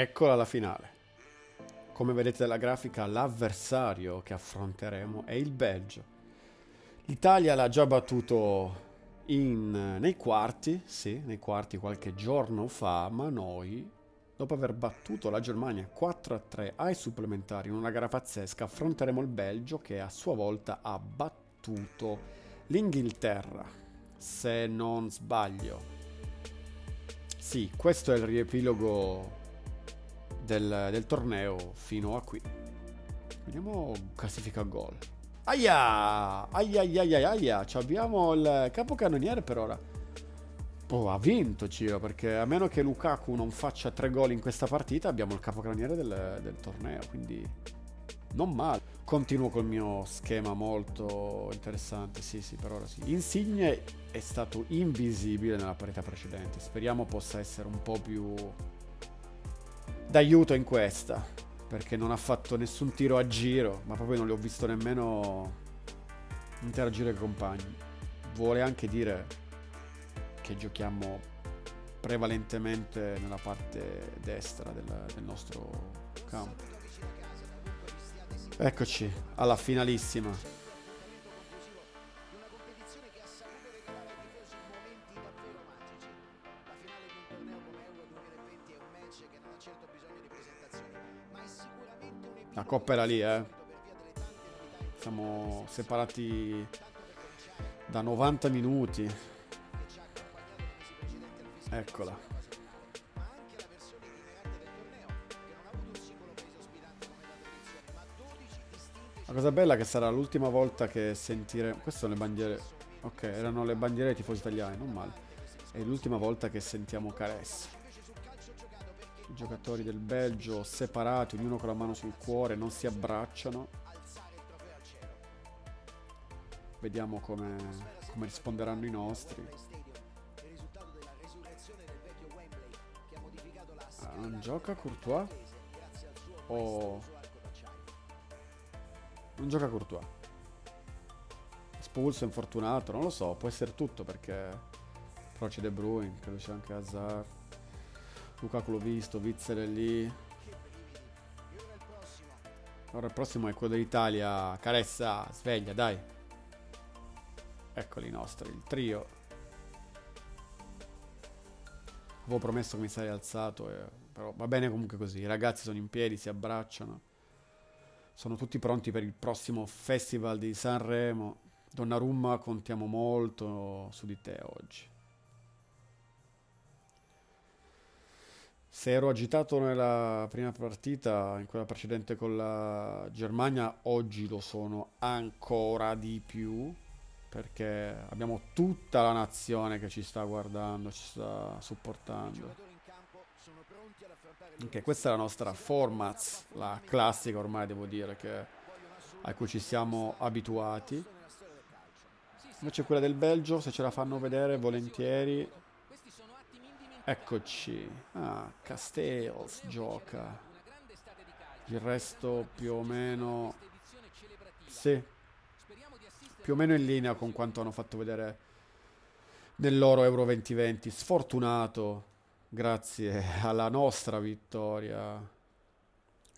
Eccola la finale. Come vedete dalla grafica, l'avversario che affronteremo è il Belgio. L'Italia l'ha già battuto in, nei quarti, sì, nei quarti qualche giorno fa, ma noi, dopo aver battuto la Germania 4-3 ai supplementari in una gara pazzesca, affronteremo il Belgio che a sua volta ha battuto l'Inghilterra, se non sbaglio. Sì, questo è il riepilogo del, del torneo fino a qui. Vediamo classifica gol. Aia! Aia aia aia aia! Abbiamo il capocannoniere per ora. Oh, ha vinto Ciro perché a meno che Lukaku non faccia tre gol in questa partita abbiamo il capocannoniere del, del torneo, quindi non male. Continuo col mio schema molto interessante, sì sì, per ora sì. Insigne è stato invisibile nella partita precedente, speriamo possa essere un po' più d'aiuto in questa, perché non ha fatto nessun tiro a giro, ma proprio non le ho visto nemmeno interagire con i compagni. Vuole anche dire che giochiamo prevalentemente nella parte destra del, del nostro campo. Eccoci alla finalissima. Coppa era lì, eh. Siamo separati da 90 minuti. Eccola. La cosa bella è che sarà l'ultima volta che sentiremo... Queste sono le bandiere... Ok, erano le bandiere dei tifosi italiani, non male. È l'ultima volta che sentiamo Caressa giocatori del Belgio separati, ognuno con la mano sul cuore, non si abbracciano. Vediamo come, come risponderanno i nostri. Ah, non gioca Courtois? O... Non gioca Courtois. Espulso, infortunato, non lo so, può essere tutto perché... Però c'è De Bruyne, credo c'è anche Hazard. Lukaku l'ho visto, Witzel è lì. Ora il prossimo è quello dell'Italia. Caressa, sveglia, dai. Eccoli i nostri, il trio. Avevo promesso che mi sarei alzato, eh, però va bene comunque così. I ragazzi sono in piedi, si abbracciano. Sono tutti pronti per il prossimo festival di Sanremo. Donnarumma, contiamo molto su di te oggi. se ero agitato nella prima partita, in quella precedente con la Germania, oggi lo sono ancora di più perché abbiamo tutta la nazione che ci sta guardando, ci sta supportando. Ok, questa è la nostra format, la classica ormai devo dire, che, a cui ci siamo abituati. Invece quella del Belgio, se ce la fanno vedere volentieri, Eccoci. Ah, Castells gioca. Il resto più o meno... Sì. Più o meno in linea con quanto hanno fatto vedere nel loro Euro 2020. Sfortunato, grazie alla nostra vittoria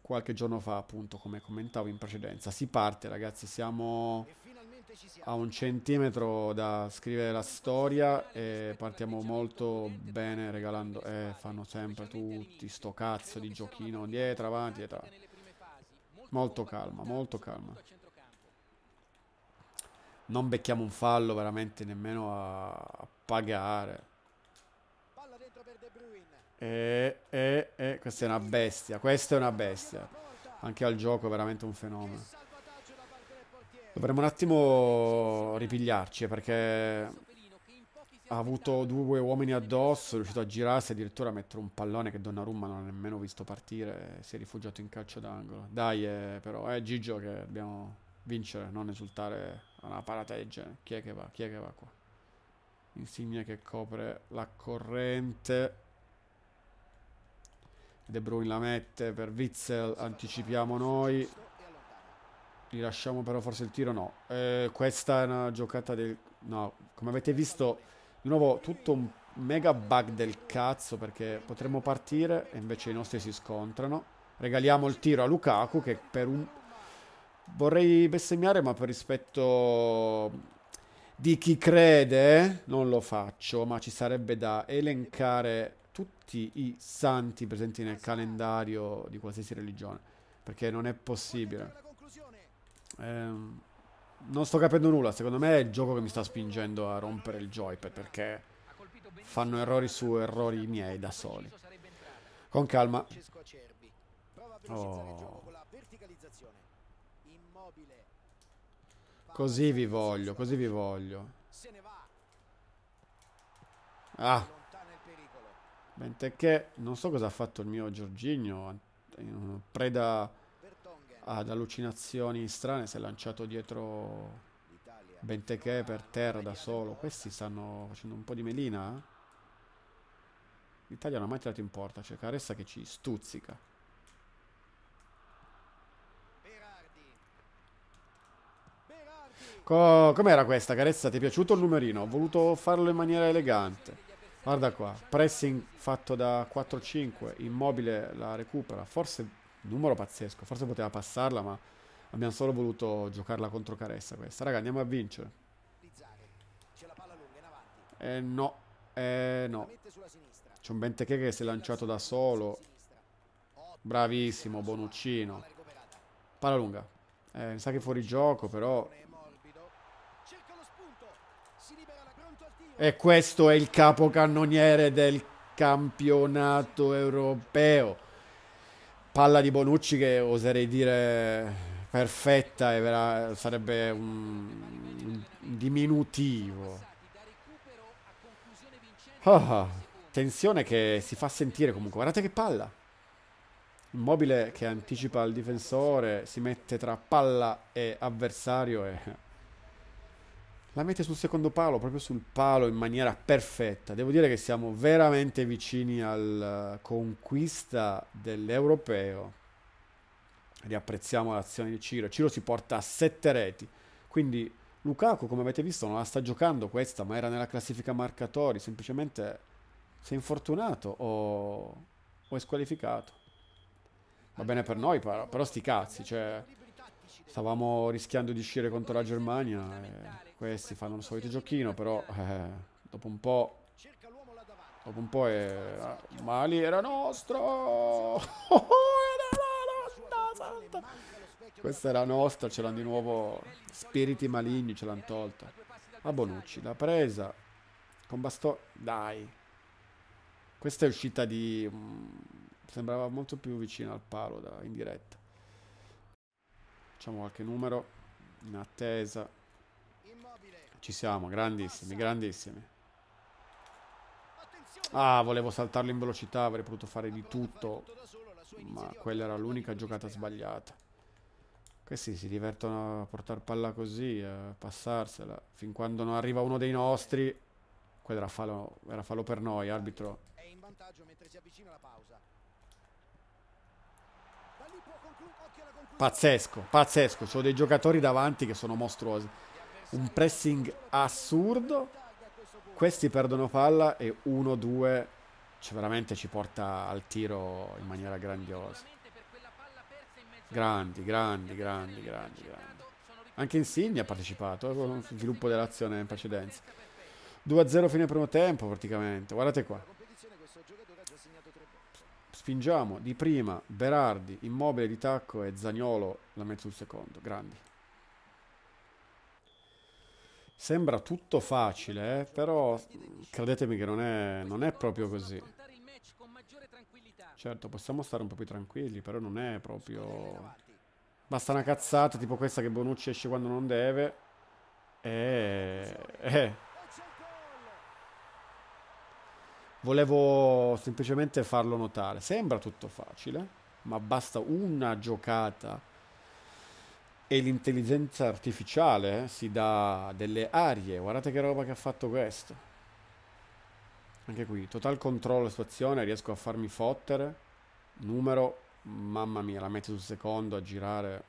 qualche giorno fa, appunto, come commentavo in precedenza. Si parte, ragazzi, siamo a un centimetro da scrivere la storia e partiamo molto bene regalando... Eh, fanno sempre tutti sto cazzo di giochino dietro, avanti, dietro. Molto calma, molto calma. Non becchiamo un fallo veramente nemmeno a, a pagare. E, e, e, questa è una bestia, questa è una bestia. Anche al gioco è veramente un fenomeno. Dovremmo un attimo ripigliarci perché ha avuto due uomini addosso, è riuscito a girarsi addirittura a mettere un pallone che Donnarumma non ha nemmeno visto partire, si è rifugiato in calcio d'angolo. Dai eh, però, è eh, Gigio che dobbiamo vincere, non esultare a una parata Chi è che va? Chi è che va qua? Insigne che copre la corrente. De Bruyne la mette per Witzel, anticipiamo noi. Rilasciamo però forse il tiro, no. Eh, questa è una giocata del... No, come avete visto, di nuovo tutto un mega bug del cazzo perché potremmo partire e invece i nostri si scontrano. Regaliamo il tiro a Lukaku che per un... Vorrei bestemmiare ma per rispetto di chi crede non lo faccio, ma ci sarebbe da elencare tutti i santi presenti nel calendario di qualsiasi religione, perché non è possibile. Ehm, non sto capendo nulla, secondo me è il gioco che mi sta spingendo a rompere il joypad perché fanno errori su errori miei da soli. Con calma. Oh. Così vi voglio, così vi voglio. Ah. Mentre che non so cosa ha fatto il mio Giorginio, eh, preda ad allucinazioni strane, si è lanciato dietro Benteke per terra da solo. Questi stanno facendo un po' di melina. Eh? L'Italia non ha mai tirato in porta, c'è Caressa che ci stuzzica. Co com'era questa Caressa? Ti è piaciuto il numerino? Ho voluto farlo in maniera elegante. Guarda qua, pressing fatto da 4-5, immobile la recupera, forse numero pazzesco, forse poteva passarla, ma abbiamo solo voluto giocarla contro Caressa questa. Raga, andiamo a vincere. Eh no, eh no. C'è un Benteke che si è lanciato da solo. Bravissimo, Bonuccino. Palla lunga. Eh, mi sa che fuori gioco, però... E questo è il capocannoniere del campionato europeo palla di Bonucci che oserei dire perfetta e vera, sarebbe un, un diminutivo. Oh, tensione che si fa sentire comunque. Guardate che palla. Immobile che anticipa il difensore, si mette tra palla e avversario e la mette sul secondo palo, proprio sul palo in maniera perfetta. Devo dire che siamo veramente vicini alla eh, conquista dell'europeo. Riapprezziamo l'azione di Ciro. Ciro si porta a sette reti. Quindi Lukaku, come avete visto, non la sta giocando questa, ma era nella classifica marcatori. Semplicemente si è infortunato o, o è squalificato. Va bene per noi, però, però sti cazzi. Cioè, Stavamo rischiando di uscire contro la Germania. Eh, questi fanno il solito giochino, però eh, dopo un po'... Dopo un po' è... Ah, Ma era nostro! Questa era nostra, ce l'hanno di nuovo... Spiriti maligni ce l'hanno tolta. Ma Bonucci, l'ha presa. Con bastone... Dai. Questa è uscita di... Mm, sembrava molto più vicina al palo da, in diretta. Facciamo qualche numero in attesa. Ci siamo, grandissimi, grandissimi. Ah, volevo saltarlo in velocità, avrei potuto fare di tutto, ma quella era l'unica giocata sbagliata. Questi si divertono a portare palla così, a passarsela. Fin quando non arriva uno dei nostri, quello era fallo, era fallo per noi, arbitro. È in vantaggio mentre si avvicina la pausa. Pazzesco, pazzesco. Sono dei giocatori davanti che sono mostruosi. Un pressing assurdo. Questi perdono palla e 1-2 cioè veramente ci porta al tiro in maniera grandiosa. Grandi, grandi, grandi, grandi, grandi. Anche Insigne ha partecipato eh, con lo sviluppo dell'azione in precedenza. 2-0 fine primo tempo praticamente. Guardate qua. Spingiamo di prima Berardi, Immobile di tacco e Zagnolo la metto sul secondo. Grandi. Sembra tutto facile, eh? però credetemi che non è, non è proprio così. Certo, possiamo stare un po' più tranquilli, però non è proprio... Basta una cazzata tipo questa che Bonucci esce quando non deve. E... Eh. Volevo semplicemente farlo notare. Sembra tutto facile, ma basta una giocata e l'intelligenza artificiale eh, si dà delle arie. Guardate che roba che ha fatto questo. Anche qui, total controllo su azione, riesco a farmi fottere. Numero, mamma mia, la metto sul secondo a girare.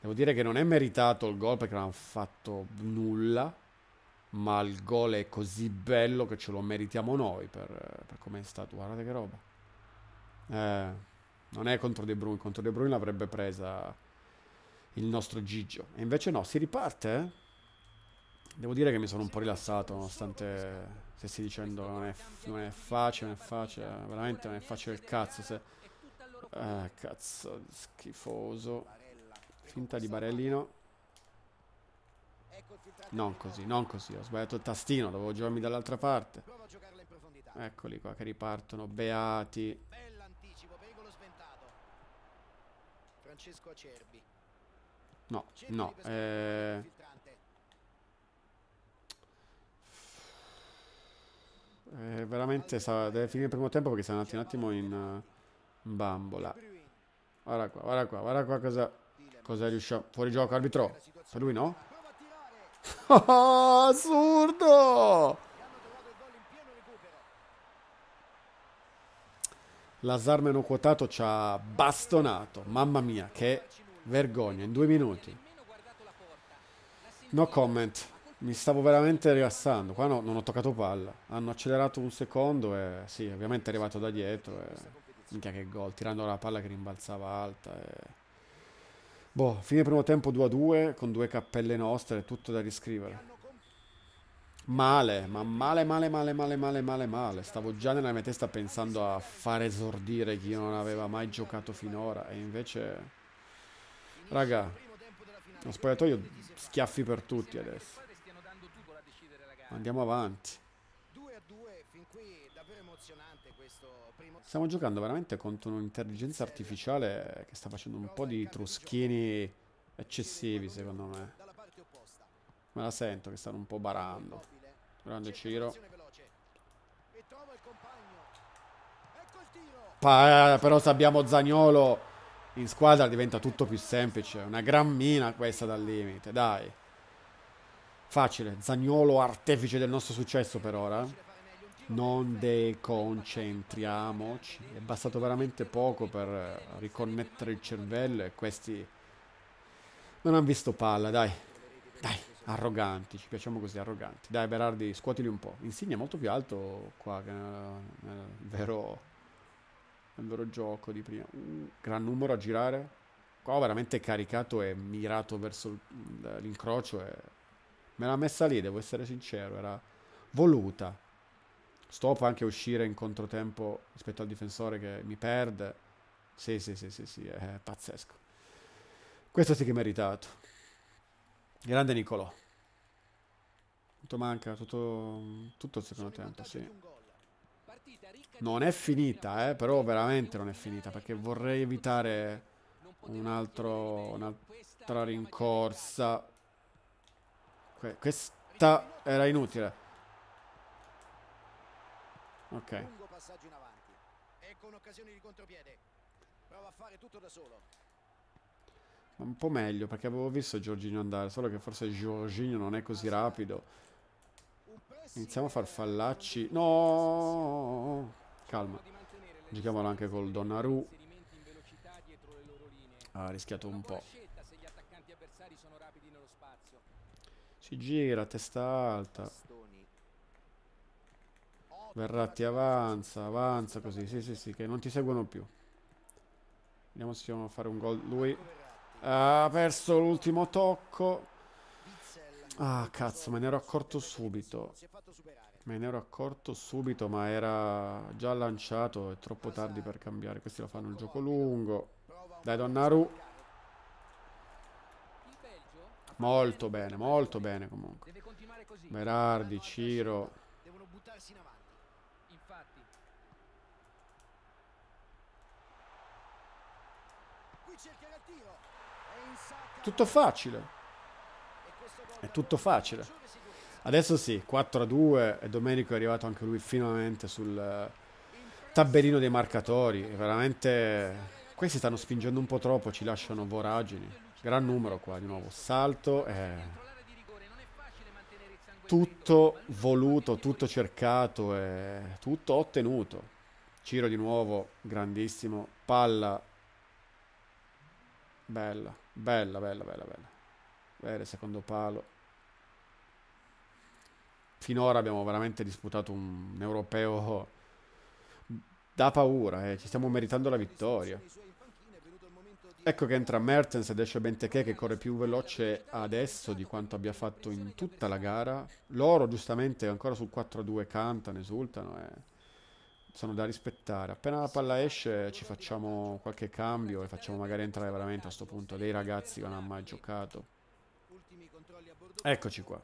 Devo dire che non è meritato il gol perché non ha fatto nulla ma il gol è così bello che ce lo meritiamo noi per, per come è stato. Guardate che roba. Eh, non è contro De Bruyne, contro De Bruyne l'avrebbe presa il nostro Gigio. E invece no, si riparte. Eh. Devo dire che mi sono un po' rilassato, nonostante stessi dicendo non è, non è facile, non è facile, veramente non è facile il cazzo. Se, eh, cazzo, schifoso. Finta di Barellino. Non così, non così, ho sbagliato il tastino, dovevo girarmi dall'altra parte. Eccoli qua che ripartono, beati. No, no, eh... eh veramente sa, deve finire il primo tempo perché siamo andati un attimo in, in bambola. Guarda qua, guarda qua, guarda qua cosa, cosa riusciamo. Fuori gioco, arbitro. Per lui no? Oh, assurdo! Lazar meno quotato ci ha bastonato. Mamma mia, che vergogna. In due minuti. No comment. Mi stavo veramente rilassando. Qua no, non ho toccato palla. Hanno accelerato un secondo e sì, ovviamente è arrivato da dietro. E... Minchia che gol, tirando la palla che rimbalzava alta. E... Boh, fine primo tempo 2-2 con due cappelle nostre, tutto da riscrivere. Male, ma male, male, male, male, male, male, male. Stavo già nella mia testa pensando a far esordire chi non aveva mai giocato finora. E invece... Raga, lo spogliatoio schiaffi per tutti adesso. Andiamo avanti. Stiamo giocando veramente contro un'intelligenza artificiale che sta facendo un po' di truschini eccessivi, secondo me. Me la sento che stanno un po' barando. Grande Ciro. Ecco pa eh, però se abbiamo Zagnolo in squadra diventa tutto più semplice. Una gran mina questa dal limite, dai. Facile, Zagnolo artefice del nostro successo per ora non deconcentriamoci. È bastato veramente poco per riconnettere il cervello e questi non hanno visto palla, dai. Dai, arroganti, ci piacciamo così arroganti. Dai Berardi, scuotili un po'. Insigne è molto più alto qua che nel, nel, vero, nel vero gioco di prima. Uh, gran numero a girare. Qua veramente caricato e mirato verso l'incrocio e me l'ha messa lì, devo essere sincero, era voluta Stop anche uscire in controtempo rispetto al difensore che mi perde. Sì, sì, sì, sì, sì, è pazzesco. Questo sì che è meritato. Grande Nicolò. Tutto manca, tutto, tutto il secondo tempo, sì. Non è finita, eh, però veramente non è finita, perché vorrei evitare un altro, un'altra rincorsa. questa era inutile. Ok. Lungo passaggio in avanti. E con occasioni di contropiede. Prova a fare tutto da solo. Ma un po' meglio perché avevo visto Giorgino andare, solo che forse Giorgino non è così rapido. Iniziamo a far fallacci. No! Calma. Giochiamolo anche col Donnaru. Ha rischiato un po'. Si gira, testa alta. Verratti avanza, avanza così, sì sì sì, che non ti seguono più. Vediamo se riusciamo a fare un gol lui. Ha perso l'ultimo tocco. Ah cazzo, me ne ero accorto subito. Me ne ero accorto subito, ma era già lanciato, è troppo tardi per cambiare. Questi lo fanno il gioco lungo. Dai Donnaru. Molto bene, molto bene comunque. Berardi, Ciro. Moratti. Tutto facile. È tutto facile. Adesso sì, 4 a 2 e Domenico è arrivato anche lui finalmente sul eh, tabellino dei marcatori. Veramente questi stanno spingendo un po' troppo, ci lasciano voragini. Gran numero qua di nuovo. Salto e... Eh, tutto voluto, tutto cercato e tutto ottenuto. Ciro di nuovo, grandissimo, palla, bella, bella, bella, bella, bella. Bene, secondo palo. Finora abbiamo veramente disputato un europeo da paura, eh. ci stiamo meritando la vittoria. Ecco che entra Mertens ed esce Benteke che corre più veloce adesso di quanto abbia fatto in tutta la gara. Loro giustamente ancora sul 4-2 cantano, esultano e eh. sono da rispettare. Appena la palla esce ci facciamo qualche cambio e facciamo magari entrare veramente a questo punto dei ragazzi che non hanno mai giocato. Eccoci qua.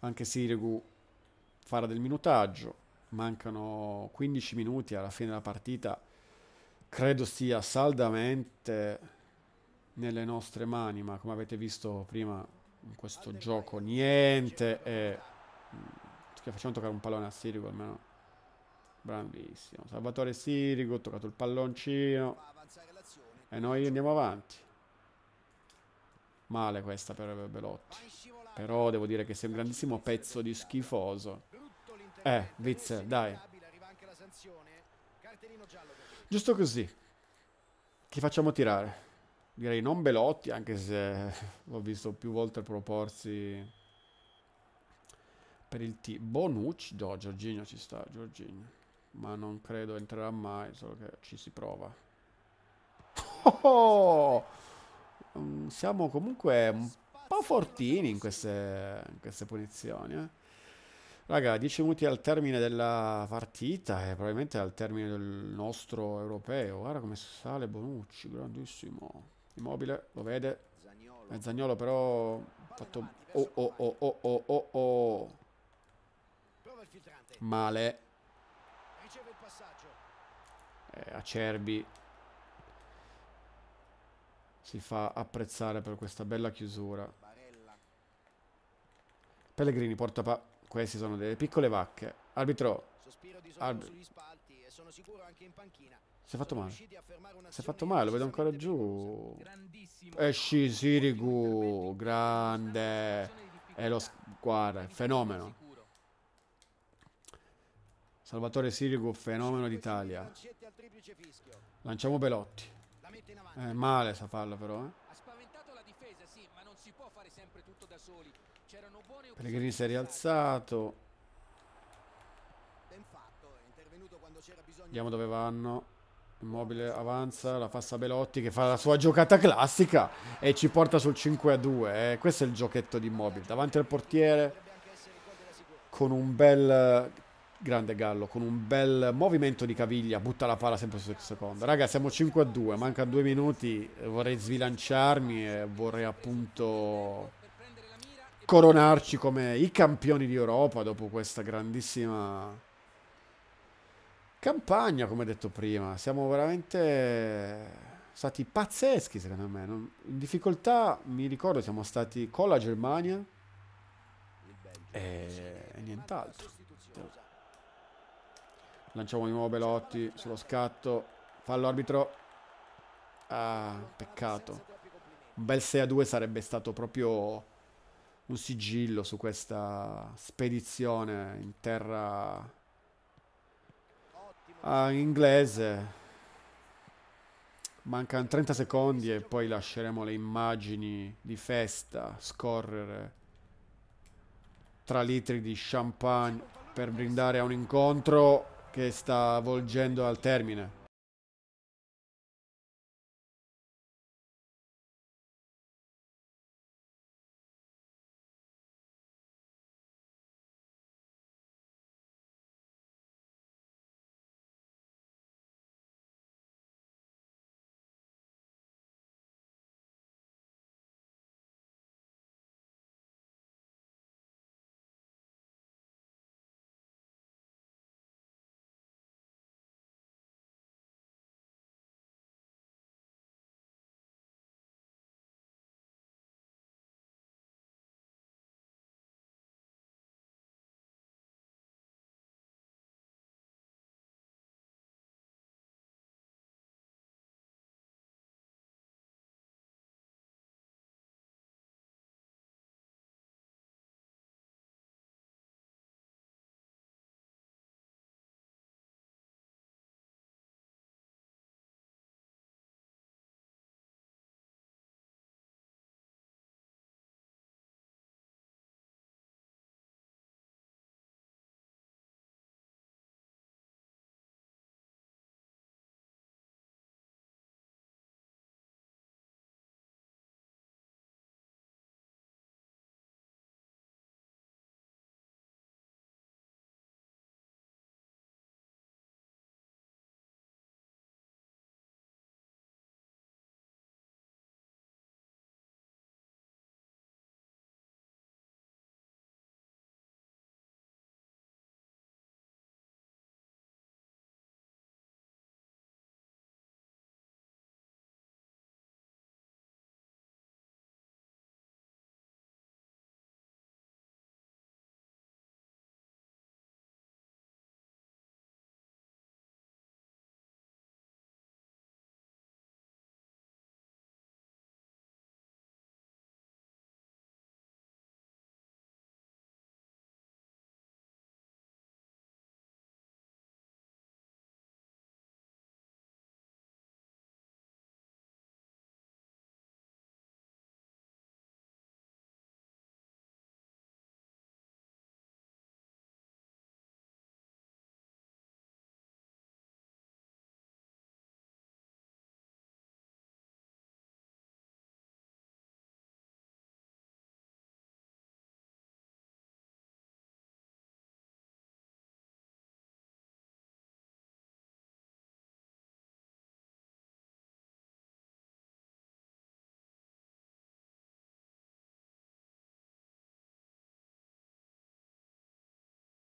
Anche Sirigu farà del minutaggio mancano 15 minuti alla fine della partita, credo sia saldamente nelle nostre mani, ma come avete visto prima in questo gioco niente è... Facciamo toccare un pallone a Sirigo almeno. Bravissimo. Salvatore Sirigo, toccato il palloncino. E noi andiamo avanti. Male questa per Belotti. Però devo dire che sei un grandissimo pezzo di schifoso. Eh, Blitz, dai. Giusto così. Chi facciamo tirare? Direi non Belotti, anche se l'ho visto più volte proporsi per il T. Bonucci? No, Giorginio ci sta, Giorginio. Ma non credo entrerà mai, solo che ci si prova. oh! Mm, siamo comunque un po' fortini in queste, in queste punizioni, eh. Raga, 10 minuti al termine della partita e probabilmente al termine del nostro europeo. Guarda come sale Bonucci, grandissimo. Immobile, lo vede. Zagnolo, Zagnolo però ha fatto... Oh, oh, oh, oh, oh, oh, oh, oh. Male. Eh, Acerbi si fa apprezzare per questa bella chiusura. Pellegrini porta pa... Queste sono delle piccole vacche. Arbitro. Arbitro. Si è fatto male. Si è fatto male, lo vedo ancora giù. Esci eh, Sirigu, grande. E lo squadra, fenomeno. Salvatore Sirigu, fenomeno d'Italia. Lanciamo Belotti. È eh, male sa farlo però, eh. Ha spaventato la difesa, sì, ma non si può fare sempre tutto da soli. Pellegrini si è rialzato. Vediamo dove vanno. Immobile avanza, la fassa Sabelotti che fa la sua giocata classica e ci porta sul 5 a 2. Eh. Questo è il giochetto di Immobile. Davanti al portiere con un bel grande Gallo, con un bel movimento di caviglia, butta la palla sempre sul secondo. Raga, siamo 5 a 2, manca due minuti, vorrei sbilanciarmi e vorrei appunto coronarci come i campioni d'Europa dopo questa grandissima campagna, come detto prima. Siamo veramente stati pazzeschi, secondo me. Non... in difficoltà, mi ricordo, siamo stati con la Germania e, e nient'altro. Lanciamo di nuovo Belotti sullo scatto. Fallo arbitro. Ah, peccato. Un bel 6 a 2 sarebbe stato proprio un sigillo su questa spedizione in terra ah, inglese. Mancano 30 secondi e poi lasceremo le immagini di festa scorrere tra litri di champagne per brindare a un incontro che sta volgendo al termine.